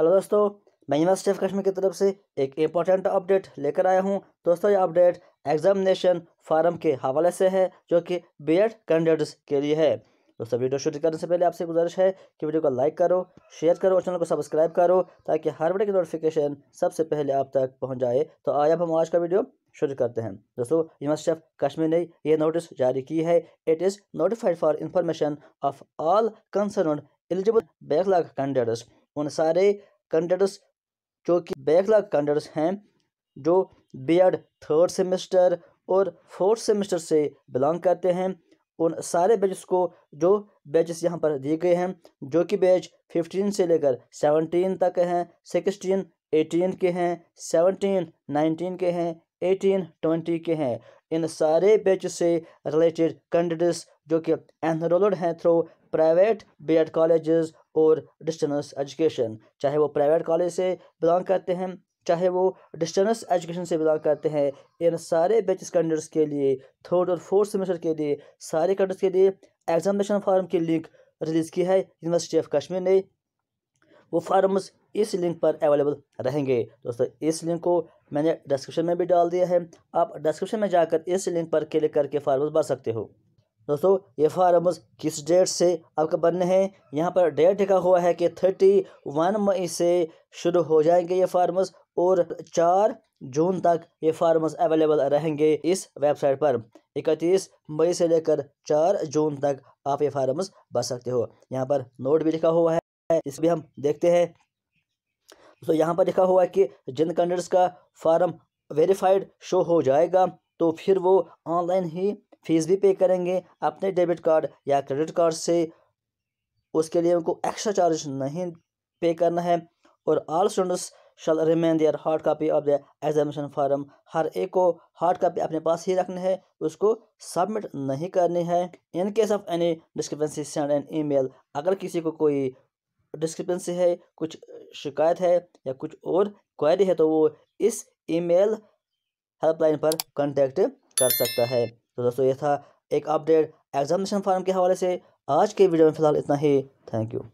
hello दोस्तों मैं university of Kashmir की तरफ से एक इम्पोर्टेंट अपडेट लेकर आया हूं दोस्तों ये अपडेट एग्जामिनेशन फार्म के हवाले से है जो कि बी एड कैंडिडेट्स के लिए है दोस्तों वीडियो शुरू करने से पहले आपसे गुजारिश है कि वीडियो को लाइक करो शेयर करो और चैनल को सब्सक्राइब करो ताकि हर वीडियो की नोटिफिकेशन सबसे पहले आप तक पहुँच जाए तो आइए हम आज का वीडियो शुरू करते हैं दोस्तों यूनिवर्सिटी ऑफ कश्मीर ने यह नोटिस जारी की है it is notified for information of all concern eligible backlog candidates उन सारे कैंडिडेट्स जो कि बैकलॉग कैंडिडेट्स हैं जो बी एड थर्ड सेमेस्टर और फोर्थ सेमेस्टर से बिलोंग करते हैं उन सारे बैचेस को जो बैचेस यहाँ पर दिए गए हैं जो कि बैच फिफ्टीन से लेकर सेवनटीन तक हैं सिक्सटीन एटीन के हैं सेवनटीन नाइनटीन के हैं एटीन ट्वेंटी के हैं इन सारे बैच से रिलेटेड कैंडिडेट्स जो कि एनरोल्ड हैं through private B Ed colleges और डिस्टेंस एजुकेशन चाहे वो प्राइवेट कॉलेज से बिलोंग करते हैं चाहे वो डिस्टेंस एजुकेशन से बिलोंग करते हैं इन सारे बेच कैंडिडेट्स के लिए थर्ड और फोर्थ सेमेस्टर के लिए सारे कैंडिडेट्स के लिए एग्जामिनेशन फार्म की लिंक रिलीज़ की है यूनिवर्सिटी ऑफ कश्मीर ने वो फार्म्स इस लिंक पर अवेलेबल रहेंगे दोस्तों इस लिंक को मैंने डिस्क्रिप्शन में भी डाल दिया है आप डिस्क्रिप्शन में जाकर इस लिंक पर क्लिक करके फार्म भर सकते हो दोस्तों ये फार्म किस डेट से आपका बनने हैं यहाँ पर डेट लिखा हुआ है कि थर्टी वन मई से शुरू हो जाएंगे ये फार्मस और चार जून तक ये फार्मस अवेलेबल रहेंगे इस वेबसाइट पर इकतीस मई से लेकर चार जून तक आप ये फार्मस बन सकते हो यहाँ पर नोट भी लिखा हुआ है इस भी हम देखते हैं तो यहाँ पर लिखा हुआ है कि जिन कैंडिडेट्स का फार्म वेरीफाइड शो हो जाएगा तो फिर वो ऑनलाइन ही फीस भी पे करेंगे अपने डेबिट कार्ड या क्रेडिट कार्ड से उसके लिए उनको एक्स्ट्रा चार्ज नहीं पे करना है और all students shall remain their hard copy of the examination form हर एक को हार्ड कापी अपने पास ही रखनी है उसको सबमिट नहीं करनी है in case of any discrepancy send an email अगर किसी को कोई डिस्क्रिपेंसी है कुछ शिकायत है या कुछ और क्वारी है तो वो इस ईमेल हेल्पलाइन पर कॉन्टेक्ट कर सकता है तो दोस्तों ये था एक अपडेट एग्जामिनेशन फॉर्म के हवाले से आज के वीडियो में फ़िलहाल इतना ही थैंक यू